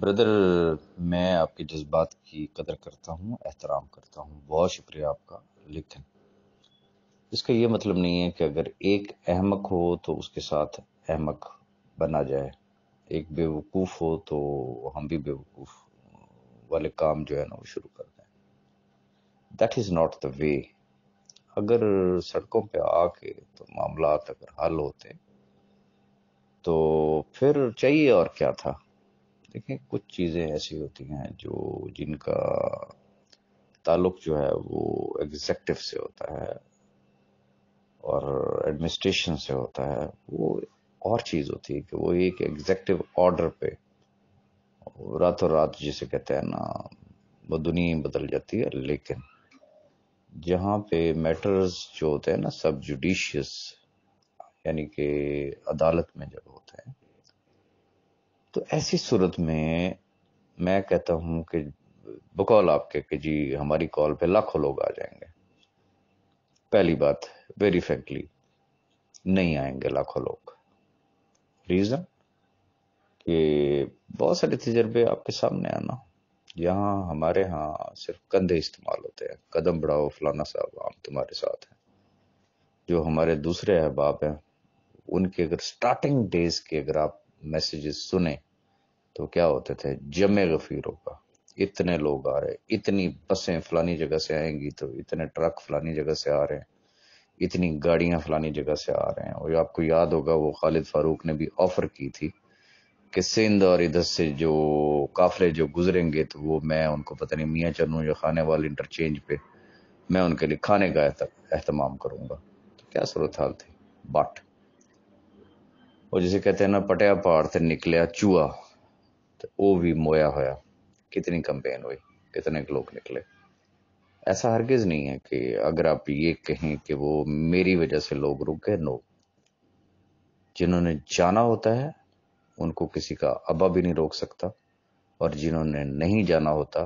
Brother मैं आपके जज्बात की कदर करता हूँ एहतराम करता हूँ बहुत शुक्रिया आपका लेकिन इसका ये मतलब नहीं है कि अगर एक अहमक हो तो उसके साथ अहमक बना जाए एक बेवकूफ़ हो तो हम भी बेवकूफ़ वाले काम जो है ना वो शुरू कर दें that is not the way अगर सड़कों पे आके तो मामला अगर हल होते तो फिर चाहिए और क्या था देखें कुछ चीज़ें ऐसी होती हैं जो जिनका ताल्लुक जो है वो एग्जेक्टिव से होता है और एडमिनिस्ट्रेशन से होता है वो और चीज़ होती है कि वो एक एग्जेक्टिव ऑर्डर पे रातों रात जिसे कहते हैं ना वो दुनिया ही बदल जाती है लेकिन जहाँ पे मैटर्स जो होते हैं ना सब जुडिशियस यानी कि अदालत में जब होते हैं तो ऐसी सूरत में मैं कहता हूं कि बकौल आपके कि जी हमारी कॉल पे लाखों लोग आ जाएंगे पहली बात वेरी फ्रेंकली नहीं आएंगे लाखों लोग रीजन कि बहुत सारे तजर्बे आपके सामने आना यहाँ हमारे यहाँ सिर्फ कंधे इस्तेमाल होते हैं कदम बढ़ाओ फलाना साहब हम तुम्हारे साथ हैं जो हमारे दूसरे अहबाब हैं उनके अगर स्टार्टिंग डेज के अगर आप मैसेजेस सुने तो क्या होते थे जमे गफीरों होगा इतने लोग आ रहे इतनी बसें फलानी जगह से आएंगी तो इतने ट्रक फलानी जगह से आ रहे हैं इतनी गाड़ियां फलानी जगह से आ रहे हैं और आपको याद होगा वो खालिद फारूक ने भी ऑफर की थी कि सिंध और इधर से जो काफले जो गुजरेंगे तो वो मैं उनको पता नहीं मियाँ चलूँ या खाने वाले इंटरचेंज पे मैं उनके लिए खाने का अहतमाम करूंगा तो क्या सूरत हाल थी बाट और जिसे कहते हैं ना पटिया पहाड़ से निकलिया चूहा तो ਉਹ भी मोया होया कितनी कंपेन हुई कितने लोग निकले ऐसा हरगिज नहीं है कि अगर आप ये कहें कि वो मेरी वजह से लोग रुक गए नो जिन्होंने जाना होता है उनको किसी का अबा भी नहीं रोक सकता और जिन्होंने नहीं जाना होता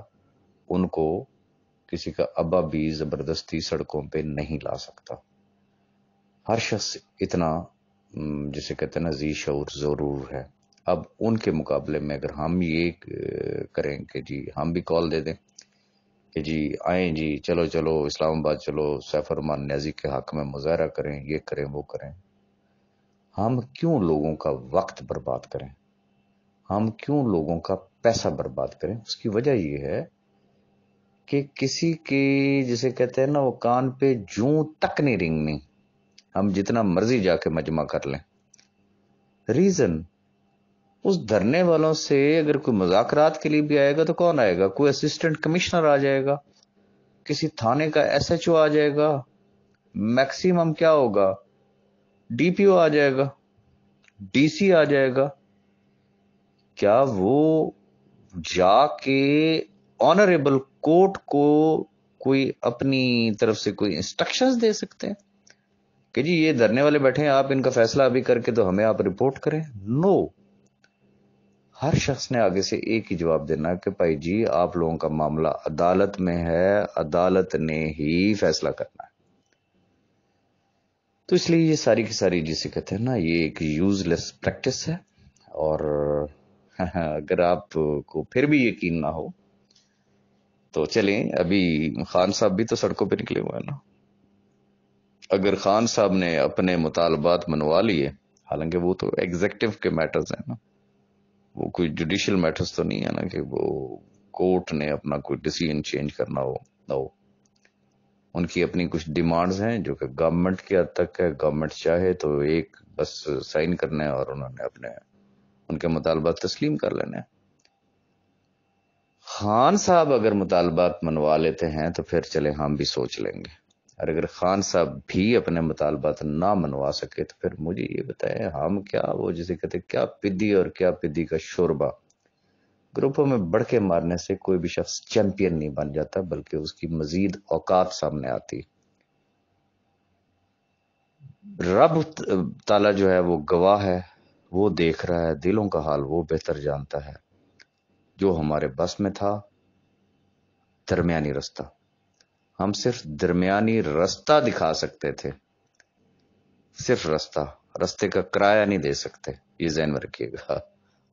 उनको किसी का अबा भी ज़बरदस्ती सड़कों पे नहीं ला सकता हर शख्स इतना जिसे कहते हैं ना जी ज़रूर है अब उनके मुकाबले में अगर हम ये करें कि जी हम भी कॉल दे दें कि जी आए जी चलो चलो इस्लामाबाद चलो सैफरमान नजी के हक में मुजाहरा करें ये करें वो करें हम क्यों लोगों का वक्त बर्बाद करें हम क्यों लोगों का पैसा बर्बाद करें उसकी वजह यह है कि किसी के जिसे कहते हैं ना वो कान पे जू तक नहीं रिंगनी हम जितना मर्जी जाके मजमा कर लें रीजन उस धरने वालों से अगर कोई मुजाकरात के लिए भी आएगा तो कौन आएगा कोई असिस्टेंट कमिश्नर आ जाएगा किसी थाने का एसएचओ आ जाएगा मैक्सिमम क्या होगा डीपीओ आ जाएगा डीसी आ जाएगा क्या वो जाके ऑनरेबल कोर्ट को कोई अपनी तरफ से कोई इंस्ट्रक्शंस दे सकते हैं कि जी ये धरने वाले बैठे हैं आप इनका फैसला अभी करके तो हमें आप रिपोर्ट करें नो no. हर शख्स ने आगे से एक ही जवाब देना कि भाई जी आप लोगों का मामला अदालत में है अदालत ने ही फैसला करना है तो इसलिए ये सारी की सारी जिसे कहते हैं ना ये एक यूजलेस प्रैक्टिस है और अगर आप को फिर भी यकीन ना हो तो चलें अभी खान साहब भी तो सड़कों पे निकले हुए हैं ना अगर खान साहब ने अपने मुतालबात मनवा लिए हालांकि वो तो एग्जेक्टिव के मैटर्स हैं ना वो कोई जुडिशियल मैटर्स तो नहीं है ना कि वो कोर्ट ने अपना कोई डिसीजन चेंज करना हो ना हो उनकी अपनी कुछ डिमांड्स हैं जो कि गवर्नमेंट के हद तक है गवर्नमेंट चाहे तो एक बस साइन करने और उन्होंने अपने उनके मुतालबात तस्लीम कर लेने खान साहब अगर मुतालबात मनवा लेते हैं तो फिर चले हम भी सोच लेंगे और अगर खान साहब भी अपने मुतालबात ना मनवा सके तो फिर मुझे ये बताएं हम क्या वो जिसे कहते क्या पिदी और क्या पिदी का शोरबा ग्रुपों में बढ़ के मारने से कोई भी शख्स चैंपियन नहीं बन जाता बल्कि उसकी मजीद औकात सामने आती रब ताला जो है वो गवाह है वो देख रहा है दिलों का हाल वो बेहतर जानता है जो हमारे बस में था दरमिया रास्ता हम सिर्फ दरमियानी रास्ता दिखा सकते थे सिर्फ रास्ता रास्ते का किराया नहीं दे सकते ये जहन में रखिएगा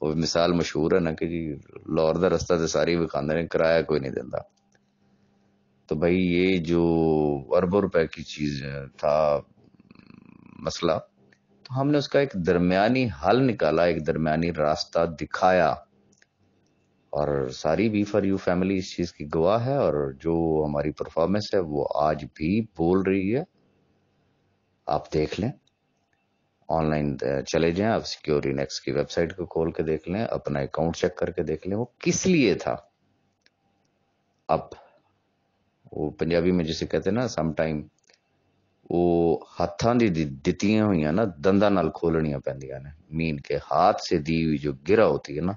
वो मिसाल मशहूर है ना कि लाहौर का रास्ता तो सारी विकांदे ने किराया कोई नहीं देता तो भाई ये जो अरबों रुपए की चीज था मसला तो हमने उसका एक दरमियानी हल निकाला एक दरमियानी रास्ता दिखाया और सारी बी फॉर यू फैमिली इस चीज़ की गवाह है और जो हमारी परफॉर्मेंस है वो आज भी बोल रही है आप देख लें ऑनलाइन चले जाएं आप सिक्योरिटी नेक्स्ट की वेबसाइट को खोल के देख लें अपना अकाउंट चेक करके देख लें वो किस लिए था अब वो पंजाबी में जिसे कहते हैं ना सम टाइम वो ਹੱਥਾਂ ਦੀ ਦਿੱਤੀਆਂ हुई ना दंदा नाल खोलनिया पैदा ने मीन के हाथ से दी हुई जो गिरा होती है ना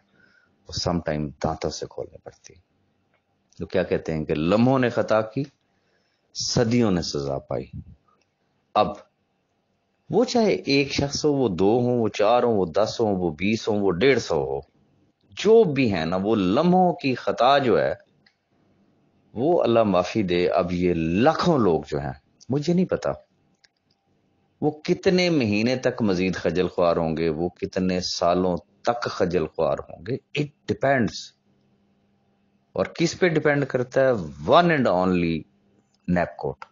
समटाइम दांतों से खोलने पड़ती तो क्या कहते हैं कि लम्हों ने खता की सदियों ने सजा पाई अब वो चाहे एक शख्स हो वो दो हो वो चार हो वो दस हो वो बीस हो वो डेढ़ सौ हो जो भी है ना वो लम्हों की खता जो है वो अल्लाह माफी दे अब ये लाखों लोग जो हैं मुझे नहीं पता वो कितने महीने तक मजीद खजल ख्वार होंगे वो कितने सालों तक खजल ख्वार होंगे इट डिपेंड्स और किस पे डिपेंड करता है वन एंड ओनली नैप कोर्ट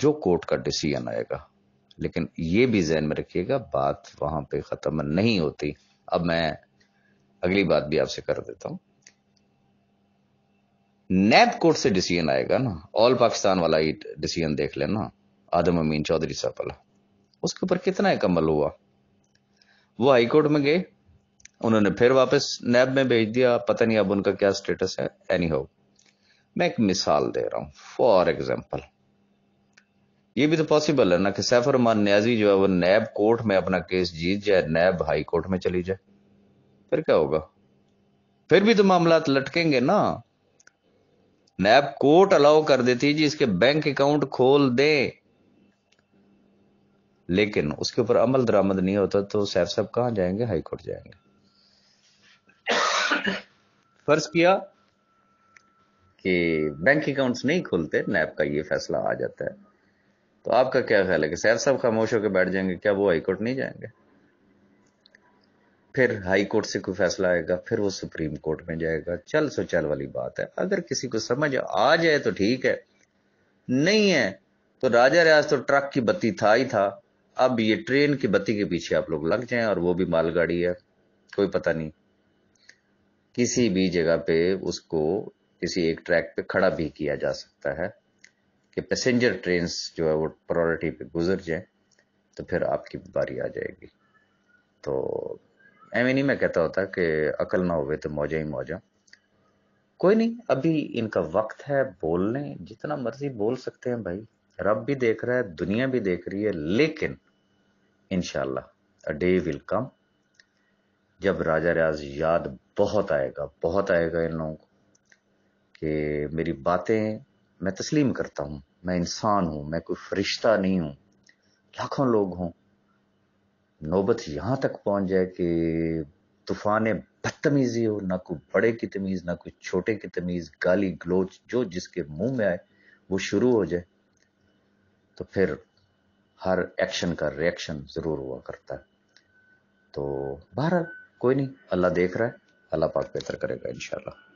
जो कोर्ट का डिसीजन आएगा लेकिन ये भी जहन में रखिएगा बात वहां पे खत्म नहीं होती अब मैं अगली बात भी आपसे कर देता हूं नैब कोर्ट से डिसीजन आएगा ना ऑल पाकिस्तान वाला ही डिसीजन देख लेना आदम अमीन चौधरी साहब वाला उसके ऊपर कितना एक अमल हुआ वो हाईकोर्ट में गए उन्होंने फिर वापस नैब में भेज दिया पता नहीं अब उनका क्या स्टेटस है एनी हो मैं एक मिसाल दे रहा हूं फॉर एग्जाम्पल ये भी तो पॉसिबल है ना कि सैफर रहमान न्याजी जो है वो नैब कोर्ट में अपना केस जीत जाए नैब हाई कोर्ट में चली जाए फिर क्या होगा फिर भी तो मामला लटकेंगे ना नैब कोर्ट अलाउ कर देती जी इसके बैंक अकाउंट खोल दें लेकिन उसके ऊपर अमल दरामद नहीं होता तो सैर साहब कहां जाएंगे हाईकोर्ट जाएंगे फर्ज किया कि बैंक अकाउंट्स नहीं खुलते नैब का ये फैसला आ जाता है तो आपका क्या ख्याल है कि सैर साहब खामोश होकर बैठ जाएंगे क्या वो हाईकोर्ट नहीं जाएंगे फिर हाई कोर्ट से कोई फैसला आएगा फिर वो सुप्रीम कोर्ट में जाएगा चल सो चल वाली बात है अगर किसी को समझ आ जाए तो ठीक है नहीं है तो राजा रियाज तो ट्रक की बत्ती था ही था अब ये ट्रेन की बत्ती के पीछे आप लोग लग जाएं और वो भी मालगाड़ी है कोई पता नहीं किसी भी जगह पे उसको किसी एक ट्रैक पे खड़ा भी किया जा सकता है कि पैसेंजर ट्रेन जो है वो प्रायोरिटी पे गुजर जाए तो फिर आपकी बारी आ जाएगी तो एम नहीं मैं कहता होता कि अकल ना हो तो मौजा ही मौजा कोई नहीं अभी इनका वक्त है बोलने जितना मर्जी बोल सकते हैं भाई रब भी देख रहा है दुनिया भी देख रही है लेकिन इनशाला डे विल कम जब राजा रियाज याद बहुत आएगा बहुत आएगा इन लोगों को कि मेरी बातें मैं तस्लीम करता हूँ मैं इंसान हूँ मैं कोई फरिश्ता नहीं हूँ लाखों लोग हों नौबत यहाँ तक पहुँच जाए कि तूफान बदतमीजी हो ना कोई बड़े की तमीज़ ना कोई छोटे की तमीज़ गाली गलोच जो जिसके मुंह में आए वो शुरू हो जाए तो फिर हर एक्शन का रिएक्शन ज़रूर हुआ करता है तो बहर कोई नहीं अल्लाह देख रहा है अल्लाह पाक बेहतर करेगा इंशाल्लाह